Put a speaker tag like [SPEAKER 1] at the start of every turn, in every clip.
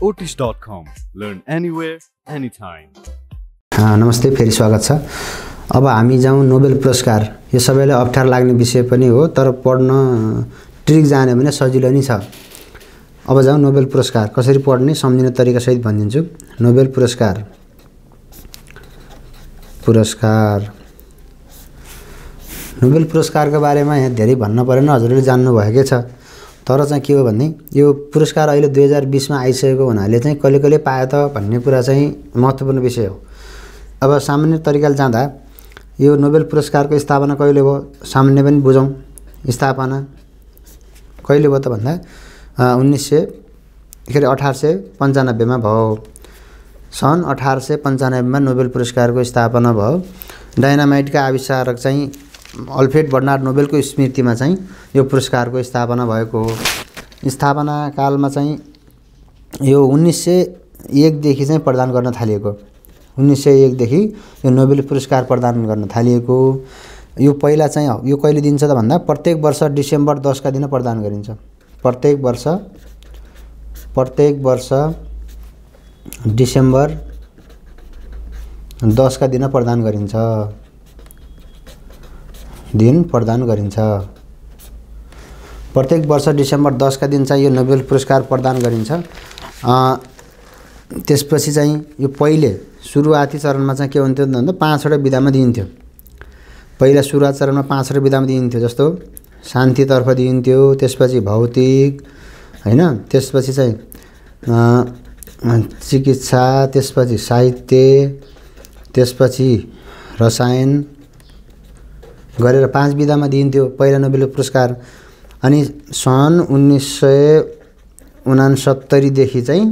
[SPEAKER 1] otis.com. Learn anywhere, anytime. नमस्ते फेरि स्वागत छ अब हामी जाउँ नोबेल पुरस्कार यो सबैलाई अप्ठ्यारो लाग्ने विषय पनि हो तर पढ्न ट्रिक जाने भने सजिलो नै छ अब जाउँ नोबेल पुरस्कार कसरी पढ्ने सम्झिने तरिकासहित भनिदिन्छु नोबेल पुरस्कार पुरस्कार नोबेल पुरस्कारको बारेमा यहाँ धेरै भन्न परेन हजुरले जान्नुभएकै छ तर चाहिँ के हो भने यो पुरस्कार अहिले दुई हजार बिसमा आइसकेको हुनाले चाहिँ कहिले कहिले पायो त भन्ने कुरा चाहिँ महत्त्वपूर्ण विषय हो अब सामान्य तरिकाले जाँदा यो नोबेल पुरस्कारको स्थापना कहिले भयो सामान्य पनि बुझौँ स्थापना कहिले भयो त भन्दा उन्नाइस सय के अरे अठार सय पन्चानब्बेमा भयो सन् अठार सय पन्चानब्बेमा नोबेल पुरस्कारको स्थापना भयो डाइनामाइटका आविष्कारक चाहिँ अल्फ्रेड बर्नार्ड नोबेलको स्मृतिमा चाहिँ यो पुरस्कारको स्थापना भएको हो स्थापना कालमा चाहिँ यो उन्नाइस सय एकदेखि चाहिँ प्रदान गर्न थालिएको उन्नाइस सय एकदेखि यो नोबेल पुरस्कार प्रदान गर्न थालिएको यो पहिला चाहिँ यो कहिले दिन्छ त भन्दा प्रत्येक वर्ष डिसेम्बर दसका दिन प्रदान गरिन्छ प्रत्येक वर्ष प्रत्येक वर्ष डिसेम्बर दसका दिन प्रदान गरिन्छ दिन प्रदान गरिन्छ प्रत्येक वर्ष डिसेम्बर दसका दिन चाहिँ यो नोबेल पुरस्कार प्रदान गरिन्छ त्यसपछि चाहिँ यो पहिले सुरुवाती चरणमा चाहिँ के हुन्थ्यो भन्दा पाँचवटा विधामा दिइन्थ्यो पहिला सुरुवात चरणमा पाँचवटा विधामा दिइन्थ्यो जस्तो शान्तितर्फ दिइन्थ्यो त्यसपछि भौतिक होइन त्यसपछि चाहिँ चिकित्सा त्यसपछि साहित्य त्यसपछि रसायन गरेर पाँच विधामा दिइन्थ्यो पहिला नोबेल पुरस्कार अनि सन् उन्नाइस सय उनासत्तरीदेखि चाहिँ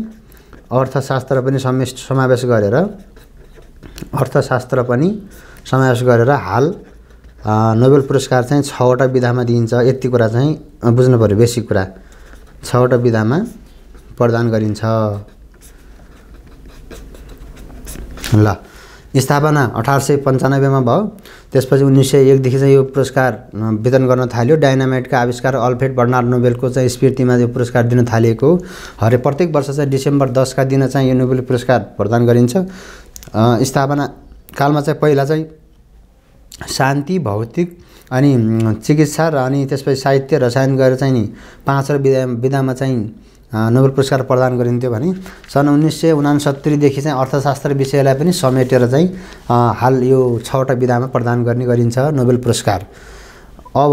[SPEAKER 1] अर्थशास्त्र पनि समेस समावेश गरेर अर्थशास्त्र पनि समावेश गरेर हाल नोबेल पुरस्कार चाहिँ छवटा विधामा दिइन्छ यति कुरा चाहिँ बुझ्नु पऱ्यो बेसिक कुरा छवटा विधामा प्रदान गरिन्छ ल स्थापना अठार सय पन्चानब्बेमा भयो त्यसपछि उन्नाइस सय एकदेखि चाहिँ यो पुरस्कार वितरण गर्न थाल्यो डाइनामाइटका आविष्कार अल्फ्रेड बर्नार नोबेलको चाहिँ स्मृतिमा यो पुरस्कार दिन थालिएको हो हरेक प्रत्येक वर्ष चाहिँ डिसेम्बर दसका दिन चाहिँ यो नोबेल पुरस्कार प्रदान गरिन्छ स्थापना कालमा चाहिँ पहिला चाहिँ शान्ति भौतिक अनि चिकित्सा र अनि त्यसपछि साहित्य रसायन गएर चाहिँ नि पाँचवटा विधा विधामा चाहिँ नोबेल पुरस्कार प्रदान गरिन्थ्यो भने सन् उन्नाइस सय उनासत्तरीदेखि चाहिँ अर्थशास्त्र विषयलाई पनि समेटेर चाहिँ हाल यो छवटा विधामा प्रदान गर्ने गरिन्छ नोबेल पुरस्कार अब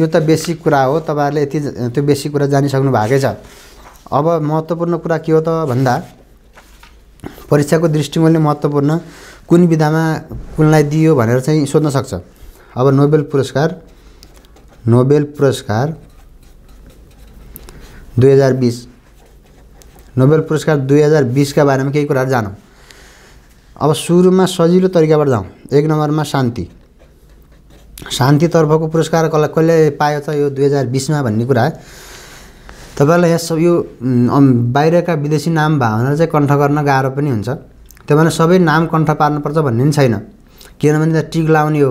[SPEAKER 1] यो त बेसिक कुरा हो तपाईँहरूले यति त्यो बेसिक कुरा जानिसक्नु भएकै छ अब महत्त्वपूर्ण कुरा के हो त भन्दा परीक्षाको दृष्टिकोणले महत्त्वपूर्ण कुन विधामा कुनलाई दियो भनेर चाहिँ सोध्न सक्छ अब नोबेल पुरस्कार नोबेल पुरस्कार दुई बिस नोबेल पुरस्कार दुई हजार बिसका बारेमा केही कुराहरू जानौँ अब सुरुमा सजिलो तरिकाबाट जाउँ एक नम्बरमा शान्ति शान्तितर्फको पुरस्कार कसलाई कसले पायो त यो दुई हजार बिसमा भन्ने कुरा तपाईँलाई यहाँ सब यो बाहिरका विदेशी नाम भावना चाहिँ कण्ठ गर्न गाह्रो पनि हुन्छ त्यही भएर सबै नाम कण्ठ पार्नुपर्छ भन्ने पनि छैन किनभने त टिक लाउने हो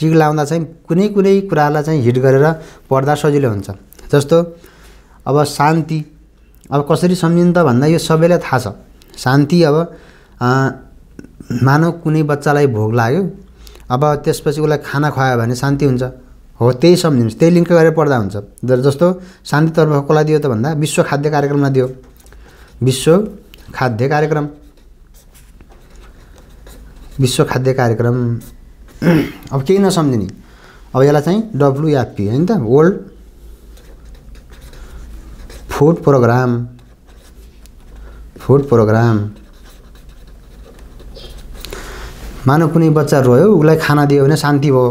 [SPEAKER 1] टिक लाउँदा चाहिँ कुनै कुनै कुरालाई चाहिँ हिट गरेर पढ्दा सजिलो हुन्छ जस्तो अब शान्ति अब कसरी सम्झिन्छ त भन्दा यो सबैलाई थाहा छ शान्ति अब मानव कुनै बच्चालाई भोग लाग्यो अब त्यसपछि उसलाई खाना खुवायो भने शान्ति हुन्छ हो त्यही सम्झिनुहोस् त्यही लिङ्क गरेर पढ्दा हुन्छ जस्तो शान्तितर्फ कसलाई दियो त भन्दा विश्व खाद्य कार्यक्रममा दियो विश्व खाद्य कार्यक्रम विश्व खाद्य कार्यक्रम अब केही नसम्झिने अब यसलाई चाहिँ डब्लुएफपी होइन त world food program food program मानव कुनै बच्चा रोयो उसलाई खाना दियो भने शान्ति भयो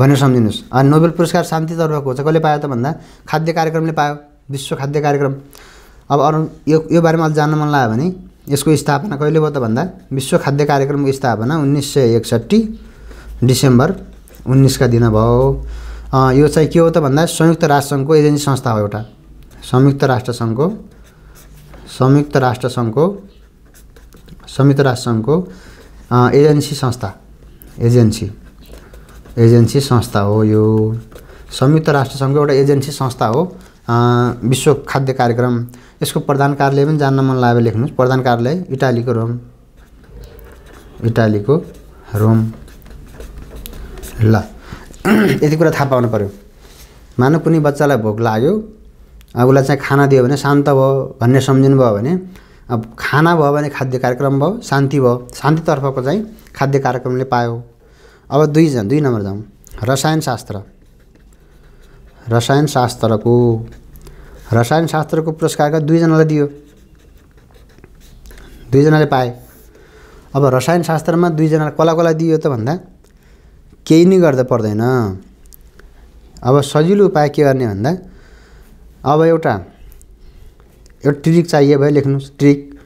[SPEAKER 1] भनेर सम्झिनुहोस् अनि नोबेल पुरस्कार शान्तितर्फको चाहिँ कसले पायो त भन्दा खाद्य कार्यक्रमले पायो विश्व खाद्य कार्यक्रम अब अरू यो यो बारेमा अलिक जान्न मन लाग्यो भने यसको स्थापना कहिले भयो त भन्दा विश्व खाद्य कार्यक्रमको स्थापना उन्नाइस सय एकसट्ठी डिसेम्बर उन्नाइसका दिन भयो यो चाहिँ के हो त भन्दा संयुक्त राष्ट्रसङ्घको एजेन्सी संस्था हो एउटा संयुक्त राष्ट्रसङ्घको संयुक्त राष्ट्रसङ्घको संयुक्त राष्ट्रसङ्घको एजेन्सी संस्था एजेन्सी एजेन्सी संस्था हो यो संयुक्त राष्ट्रसङ्घको एउटा एजेन्सी संस्था हो विश्व खाद्य कार्यक्रम यसको प्रधान कार्यालय पनि जान्न मन लाग्यो लेख्नु प्रधान कार्यालय इटालीको रोम इटालीको रोम ल यति कुरा थाहा पाउनु पऱ्यो मानव कुनै बच्चालाई भोक लाग्यो उसलाई चाहिँ खाना दियो भने शान्त भयो भन्ने सम्झिनु भयो भने अब खाना भयो भने खाद्य कार्यक्रम भयो शान्ति भयो शान्तितर्फको चाहिँ खाद्य कार्यक्रमले पायो अब दुईजना दुई नम्बर जाउँ रसायनशास्त्र रसायनशास्त्रको रसायनशास्त्रको पुरस्कारका दुईजनालाई दियो दुईजनाले पाए अब रसायनशास्त्रमा दुईजनालाई कसलाई कसलाई दियो त भन्दा केही नै गर्दा पर्दैन अब सजिलो उपाय के गर्ने भन्दा अब एउटा एउटा ट्रिक चाहियो भयो लेख्नुहोस् ट्रिक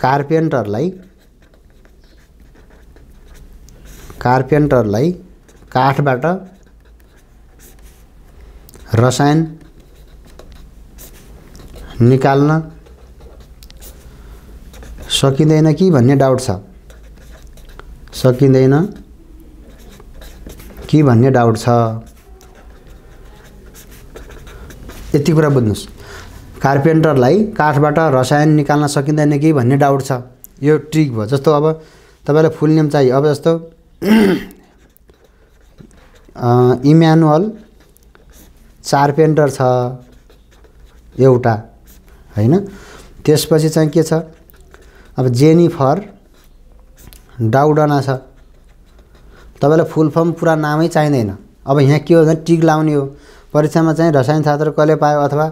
[SPEAKER 1] कार्पेन्टरलाई कार्पेन्टरलाई काठबाट रसायन निकाल्न सकिँदैन कि भन्ने डाउट छ सकिँदैन कि भन्ने डाउट छ यति कुरा बुझ्नुहोस् कार्पेन्टरलाई काठबाट रसायन निकाल्न सकिँदैन कि भन्ने डाउट छ यो ट्रिक भयो जस्तो अब तपाईँलाई फुल नेम चाहियो अब जस्तो इम्यानुअल चार्पेन्टर छ एउटा होइन त्यसपछि चाहिँ के छ अब जेनिफर डाउडना छ तपाईँलाई फुल फर्म पुरा नामै चाहिँदैन अब यहाँ के हो भने टिक लाउने हो परीक्षामा चाहिँ रसायन शास्त्र कसले पायो अथवा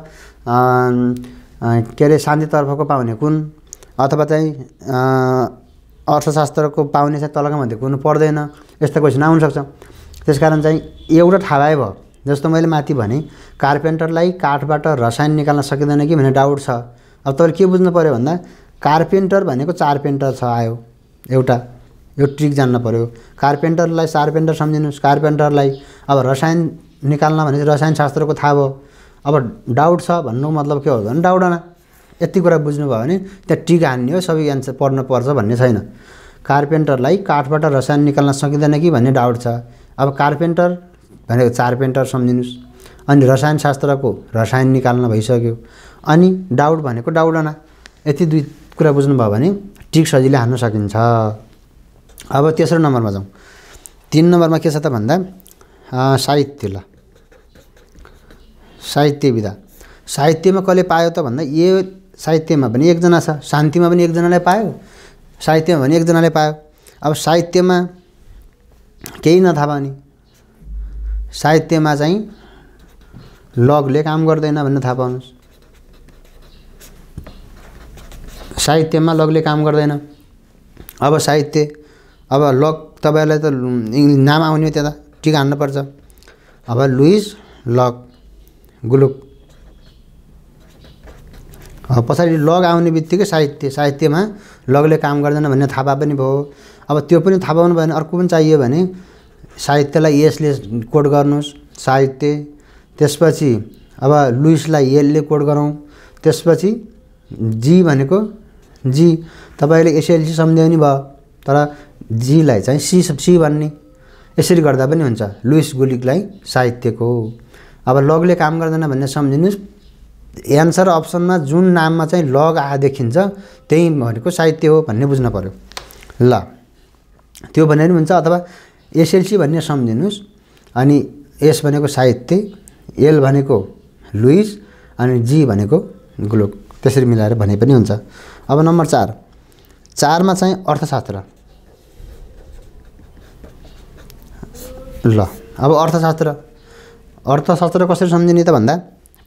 [SPEAKER 1] के अरे शान्तितर्फको पाउने कुन अथवा चाहिँ अर्थशास्त्रको पाउने चाहिँ तलका भन्दै कुन पर्दैन यस्तो क्वेसन आउनसक्छ त्यस कारण चाहिँ एउटा थाहा भयो जस्तो मैले माथि भने कार्पेन्टरलाई काठबाट रसायन निकाल्न सकिँदैन कि भन्ने डाउट छ अब तपाईँले के बुझ्नु पऱ्यो भन्दा कार्पेन्टर भनेको चारपेन्टर छ आयो एउटा यो ट्रिक जान्न पऱ्यो कार्पेन्टरलाई चारपेन्टर सम्झिनुहोस् कार्पेन्टरलाई अब रसायन निकाल्न भने चाहिँ रसायन शास्त्रको थाहा भयो अब डाउट छ भन्नु मतलब के हो भने डाउडना यति कुरा बुझ्नुभयो भने त्यहाँ टिक हान्ने हो सबै एन्सर पर्नुपर्छ भन्ने छैन कार्पेन्टरलाई काठबाट रसायन निकाल्न सकिँदैन कि भन्ने डाउट छ अब कार्पेन्टर भनेको चारपेन्टर सम्झिनुहोस् अनि रसायन शास्त्रको रसायन निकाल्न भइसक्यो अनि डाउट भनेको डाउडना यति दुई कुरा बुझ्नुभयो भने टिक सजिलै हान्न सकिन्छ अब तेस्रो नम्बरमा जाउँ तिन नम्बरमा के छ त भन्दा साहित्य साहित्य विधा साहित्यमा कसले पायो त भन्दा यो साहित्यमा पनि एकजना छ शान्तिमा पनि एकजनाले पायो साहित्यमा पनि एकजनाले पायो अब साहित्यमा केही नथा पनि साहित्यमा चाहिँ लगले काम गर्दैन भन्ने थाहा पाउनुहोस् साहित्यमा लगले काम गर्दैन अब साहित्य अब लग तपाईँहरूलाई त नाम आउने त्यता टिका हान्नुपर्छ अब लुइस लक गुलुक पछाडि लग आउने बित्तिकै साहित्य साहित्यमा लगले काम गर्दैन भन्ने थाहा पनि भयो अब त्यो पनि थाहा पाउनु भयो भने अर्को पनि चाहियो भने साहित्यलाई यसले कोड गर्नुहोस् साहित्य त्यसपछि अब लुइसलाई यसले कोड गरौँ त्यसपछि जी भनेको जी तपाईँले एसएलसी सम्झाउ भयो तर जीलाई चाहिँ सी सी भन्ने यसरी गर्दा पनि हुन्छ लुइस गुलिकलाई साहित्यको अब लगले काम गर्दैन भन्ने सम्झिनुहोस् एन्सर अप्सनमा जुन नाममा चाहिँ लग आ देखिन्छ त्यही भनेको साहित्य हो भन्ने बुझ्नु पऱ्यो ल त्यो भने पनि हुन्छ अथवा एसएलसी भन्ने सम्झिनुहोस् अनि एस भनेको साहित्य एल भनेको लुइस अनि जी भनेको ग्लोक त्यसरी मिलाएर भने पनि हुन्छ अब नम्बर चार चारमा चाहिँ अर्थशास्त्र ल अब अर्थशास्त्र अर्थशास्त्र कसरी सम्झिने त भन्दा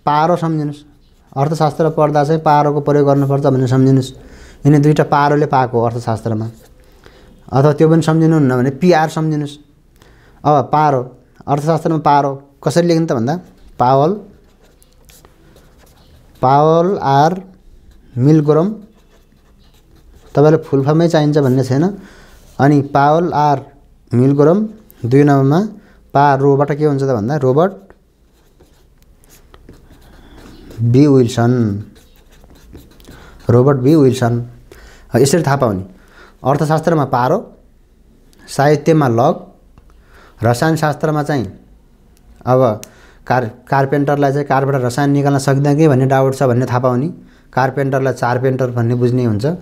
[SPEAKER 1] पारो सम्झिनुहोस् अर्थशास्त्र पढ्दा चाहिँ पारोको प्रयोग गर्नुपर्छ भनेर सम्झिनुहोस् यिनी दुईवटा पारोले पाएको अर्थशास्त्रमा अथवा त्यो पनि सम्झिनुहुन्न भने पिआर सम्झिनुहोस् अब पारो अर्थशास्त्रमा पारो कसरी लेख्ने त भन्दा पावल पावल आर मिलगोरम तपाईँलाई फुलफर्मै चाहिन्छ भन्ने छैन अनि पावल आर मिलगोरम दुई नम्बरमा पा रोबाट के हुन्छ त भन्दा Robert B Wilson Robert B Wilson यसरी थाहा पाउने अर्थशास्त्रमा पारो साहित्यमा लग रसायनशास्त्रमा चाहिँ अब कार कार्पेन्टरलाई चाहिँ कारबाट रसायन निकाल्न सक्दैन कि भन्ने डाउट छ भन्ने थाहा पाउने कार्पेन्टरलाई चारपेन्टर भन्ने बुझ्ने हुन्छ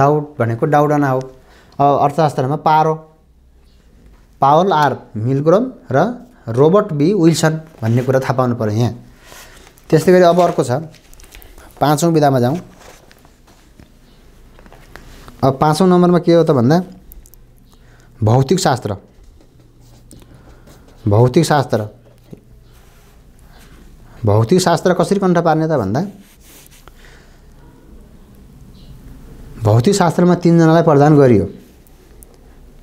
[SPEAKER 1] डाउट भनेको डाउडना हो अब अर्थशास्त्रमा पारो पावल आर मिलग्रोम र रोबर्ट बी विल्सन भन्ने कुरा थाहा पाउनु पऱ्यो यहाँ त्यस्तै गरी अब अर्को छ पाँचौँ विधामा जाउँ अब पाँचौँ नम्बरमा के हो त भन्दा भौतिक शास्त्र भौतिक शास्त्र भौतिक शास्त्र कसरी कण्ठ पार्ने त भन्दा भौतिक शास्त्रमा तिनजनालाई प्रदान गरियो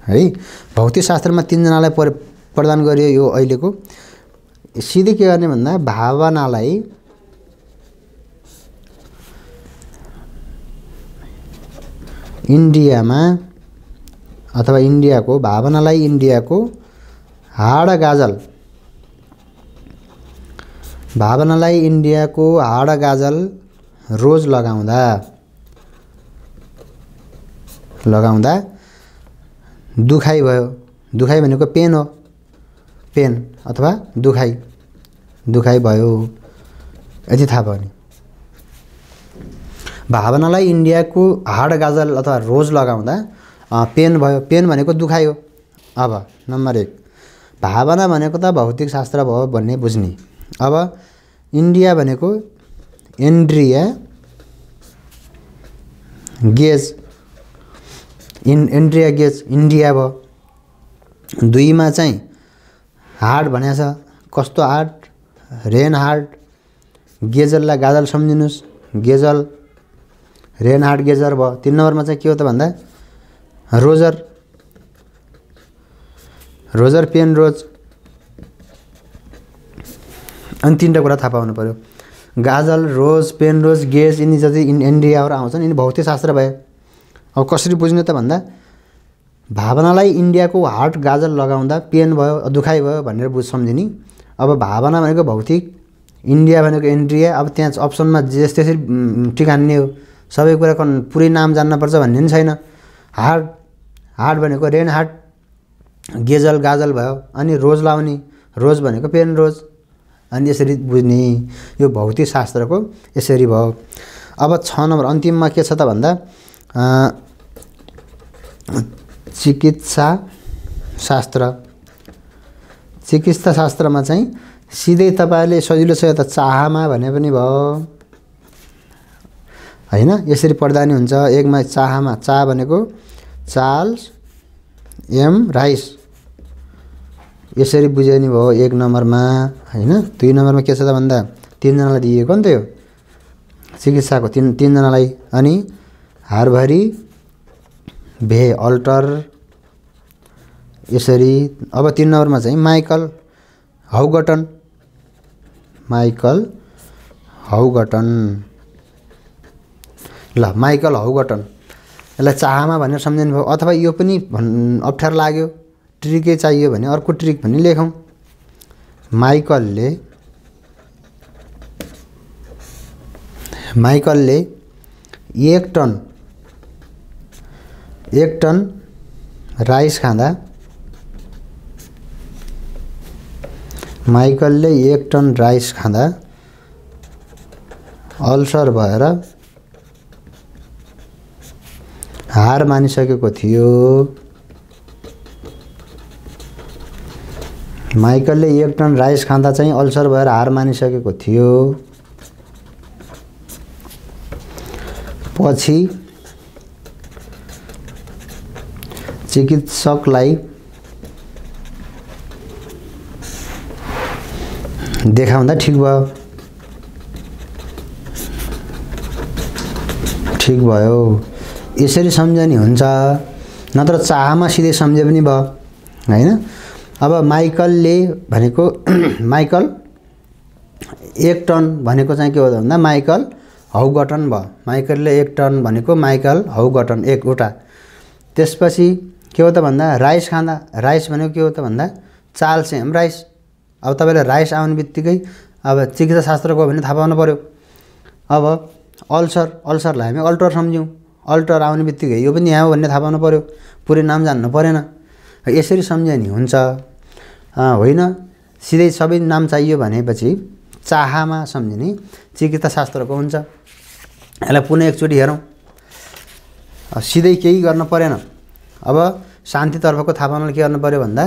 [SPEAKER 1] है भौतिक शास्त्रमा तिनजनालाई प्रदान गरियो यो अहिलेको सिधै के गर्ने भन्दा भावनालाई इन्डियामा अथवा इन्डियाको भावनालाई इन्डियाको हाड गाजल भावनालाई इन्डियाको हाड गाजल रोज लगाउँदा लगाउँदा दुखाइ भयो दुखाइ भनेको पेन हो पेन अथवा दुखाइ दुखाइ भयो यति थाहा भयो नि भावनालाई इन्डियाको हाड गाजल अथवा रोज लगाउँदा पेन भयो पेन भनेको दुखाइ अब नम्बर एक भावना भनेको त भौतिक शास्त्र भयो भन्ने बुझ्ने अब इन्डिया भनेको एन्ड्रिया गेज इन एन्ड्रिया गेज इन्डिया भयो दुईमा चाहिँ हार्ड भनेको छ कस्तो हार्ड रेन हार्ड गेजललाई गाजल सम्झिनुहोस् गेजल रेन हार्ड गेजर भयो तिन नम्बरमा चाहिँ के हो त भन्दा रोजर रोजर पेन रोज अनि तिनवटा कुरा थाहा पाउनु पऱ्यो गाजल रोज पेन रोज गेज यिनी जति इन इन्डियाबाट आउँछन् यिनी भौतिक शास्त्र भए अब कसरी बुझ्ने त भन्दा भावनालाई इन्डियाको हार्ट गाजर लगाउँदा पेन भयो दुखाइ भयो भनेर बुझ सम्झिने अब भावना भनेको भौतिक इन्डिया भनेको इन्ड्रिया अब त्यहाँ अप्सनमा जे त्यसरी टिकान्ने हो सबै कुरा पुरै नाम जान्नपर्छ भन्ने पनि छैन हार्ट हार्ट भनेको रेन हार्ट गेजल गाजल भयो अनि रोज लाउने रोज भनेको पेन रोज अनि यसरी बुझ्ने यो भौतिक शास्त्रको यसरी भयो अब छ नम्बर अन्तिममा के छ त भन्दा चिकित्सा शास्त्र चिकित्सा शास्त्रमा चाहिँ सिधै तपाईँले सजिलो छ यो त चाहमा भने पनि भयो होइन यसरी पढ्दा नि हुन्छ एकमा चाहमा चाह भनेको चार्ल्स एम राइस यसरी बुझ्यो नि भयो एक नम्बरमा होइन दुई नम्बरमा के छ त भन्दा तिनजनालाई दिएको नि त यो चिकित्साको तिन तिनजनालाई अनि हारभरि भे अल्टर यसरी अब तिन नम्बरमा चाहिँ माइकल हाउगटन माइकल हाउगटन ल माइकल हाउगटन यसलाई चाहामा भनेर सम्झिनु भयो अथवा यो पनि भन् अप्ठ्यारो लाग्यो ट्रिकै चाहियो भने अर्को ट्रिक पनि लेखौँ माइकलले माइकलले एक टन एक टन राइस खाँदा माइकलले एक टन राइस खाँदा अल्सर भएर हार मानिसकेको थियो माइकलले एक टन राइस खाँदा चाहिँ अल्सर भएर हार मानिसकेको थियो पछि चिकित्सकलाई देखाउँदा ठिक भयो ठिक भयो यसरी सम्झने हुन्छ नत्र चाहमा सिधै सम्झे पनि भयो होइन अब माइकलले भनेको माइकल एक टन भनेको चाहिँ के हो त भन्दा माइकल हौगटन गटन भयो माइकलले एक टन भनेको माइकल हौगटन गटन एक त्यसपछि के हो त भन्दा राइस खाँदा राइस भनेको के हो त भन्दा चाल सेम राइस अब तपाईँलाई राइस आउने बित्तिकै अब चिकित्साशास्त्रको गयो भने थाहा पाउनु पऱ्यो अब अल्सर अल्सरलाई हामी अल्टर सम्झ्यौँ अल्टर आउने बित्तिकै यो पनि यहाँ हो भन्ने थाहा पाउनु पऱ्यो पुरै नाम जान्नु परेन यसरी सम्झ्यो नि हुन्छ होइन सिधै सबै नाम चाहियो भनेपछि चाहामा सम्झिने चिकित्साशास्त्रको हुन्छ यसलाई पुनः एकचोटि हेरौँ सिधै केही गर्न परेन अब शान्तितर्फको थाहा पाउनलाई के गर्नु पऱ्यो भन्दा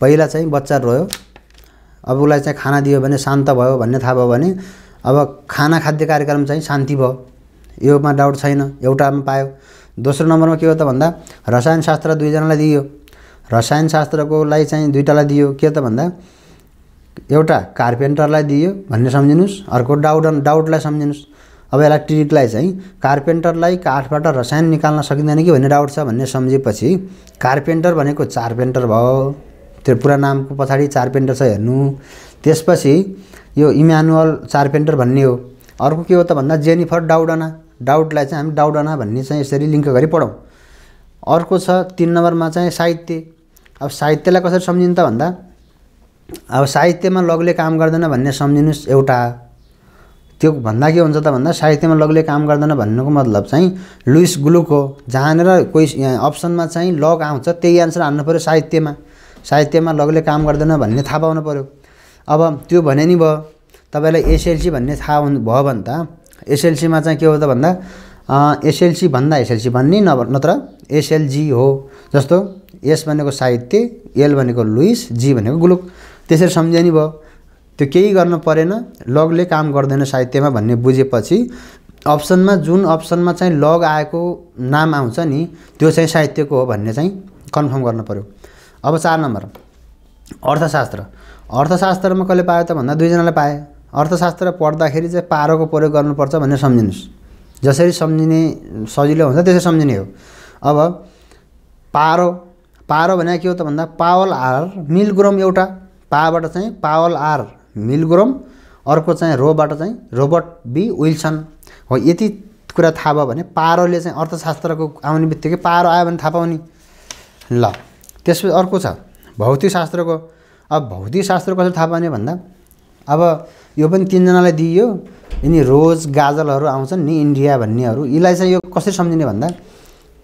[SPEAKER 1] पहिला चाहिँ बच्चा रोयो अब उसलाई चाहिँ खाना दियो भने शान्त भयो भन्ने थाहा भयो भने अब खाना खाद्य कार्यक्रम चाहिँ शान्ति भयो योमा डाउट छैन एउटामा पायो दोस्रो नम्बरमा के हो त भन्दा रसायनशास्त्र दुईजनालाई दियो रसायनशास्त्रकोलाई चाहिँ दुईवटालाई दियो के त भन्दा एउटा कार्पेन्टरलाई दियो भन्ने सम्झिनुहोस् अर्को डाउट डाउटलाई सम्झिनुहोस् अब इलेक्ट्रिकलाई चाहिँ कार्पेन्टरलाई काठबाट रसायन निकाल्न सकिँदैन कि भन्ने डाउट छ भन्ने सम्झेपछि कार्पेन्टर भनेको चारपेन्टर भयो त्यो पुरा नामको पछाडि चारपेन्टर छ हेर्नु त्यसपछि यो इम्यानुअल चारपेन्टर भन्ने हो अर्को के हो त भन्दा जेनिफर डाउडना डाउटलाई चाहिँ हामी डाउडना भन्ने चाहिँ यसरी लिङ्क गरी पढौँ अर्को छ तिन नम्बरमा चाहिँ साहित्य अब साहित्यलाई कसरी सम्झिन्छ त भन्दा अब साहित्यमा लगले काम गर्दैन भन्ने सम्झिनुहोस् एउटा त्यो भन्दा के हुन्छ त भन्दा साहित्यमा लगले काम गर्दैन भन्नुको मतलब चाहिँ लुइस ग्लुक हो जहाँनिर कोही अप्सनमा चाहिँ लग आउँछ त्यही आन्सर हान्नु पऱ्यो साहित्यमा साहित्यमा लगले काम गर्दैन भन्ने थाहा पाउनु पऱ्यो अब त्यो भने नि भयो तपाईँलाई एसएलसी भन्ने थाहा हुनु भयो भने त एसएलसीमा चाहिँ के हो त भन्दा एसएलसी भन्दा एसएलसी भन्ने न नत्र एसएलजी हो जस्तो एस भनेको साहित्य एल भनेको लुइस जी भनेको ग्लुक त्यसरी सम्झे नि भयो त्यो केही गर्न परेन लगले काम गर्दैन साहित्यमा भन्ने बुझेपछि अप्सनमा जुन अप्सनमा चाहिँ लग आएको नाम आउँछ नि त्यो चाहिँ साहित्यको हो भन्ने चाहिँ कन्फर्म गर्नु पऱ्यो अब चार नम्बर अर्थशास्त्र अर्थशास्त्रमा कसले पायो त भन्दा दुईजनाले पाएँ अर्थशास्त्र पढ्दाखेरि चाहिँ पारोको प्रयोग गर्नुपर्छ भनेर सम्झिनुहोस् जसरी सम्झिने सजिलो हुन्छ त्यसरी सम्झिने हो अब पारो पारो भनेको के हो त भन्दा पावल आर मिलग्रोम एउटा पाबाट चाहिँ पावल आर मिलग्रोम अर्को चाहिँ रोबाट चाहिँ रोबर्ट बी विल्सन हो यति कुरा थाहा भयो भने पारोले चाहिँ अर्थशास्त्रको आउने बित्तिकै पारो आयो भने थाहा पाउने ल त्यसपछि अर्को छ भौतिकशास्त्रको अब भौतिकशास्त्र कसरी थाहा पाउने भन्दा अब यो पनि तिनजनालाई दिइयो यिनी रोज गाजलहरू आउँछन् नि इन्डिया भन्नेहरू यसलाई चाहिँ यो कसरी सम्झिने भन्दा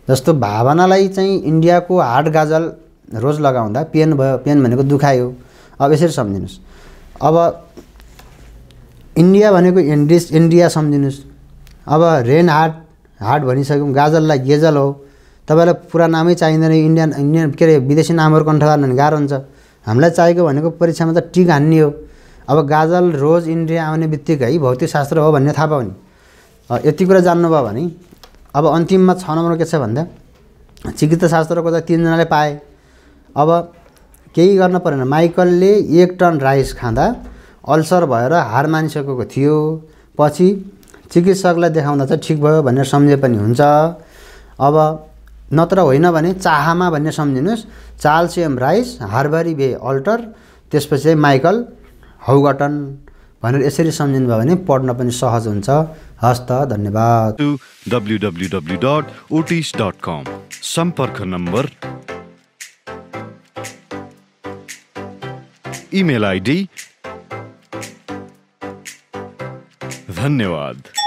[SPEAKER 1] जस्तो भावनालाई चाहिँ इन्डियाको हार्ड गाजल रोज लगाउँदा पेन भयो पेन भनेको दुखायो अब यसरी सम्झिनुहोस् अब इन्डिया भनेको इन्डिस इन्डिया सम्झिनुहोस् अब रेन हार्ट हार्ट भनिसक्यौँ गाजललाई गेजल हो तपाईँलाई पुरा नामै चाहिँदैन इन्डियन इन्डियन के अरे विदेशी नामहरू कण्ठ भने गाह्रो हुन्छ हामीलाई चाहिएको भनेको परीक्षामा त टिक हान्ने हो अब गाजल रोज इन्डिया आउने बित्तिकै है भौतिकशास्त्र हो भन्ने थाहा पाउने यति कुरा जान्नुभयो भने अब अन्तिममा छ नम्बर के छ भन्दा चिकित्सा शास्त्रको त तिनजनाले पाए अब केही गर्न परेन माइकलले एक टन राइस खाँदा अल्सर भएर हार मानिसकेको थियो पछि चिकित्सकलाई देखाउँदा चाहिँ ठिक भयो भनेर सम्झे पनि हुन्छ अब नत्र होइन भने चाहामा भन्ने सम्झिनुहोस् चाल्सियम राइस हार्बरी बे अल्टर त्यसपछि चाहिँ माइकल हौगटन भनेर यसरी सम्झिनु भयो भने पढ्न पनि सहज हुन्छ हस्त धन्यवाद सम्पर्क नम्बर ईमेल आईडी धन्यवाद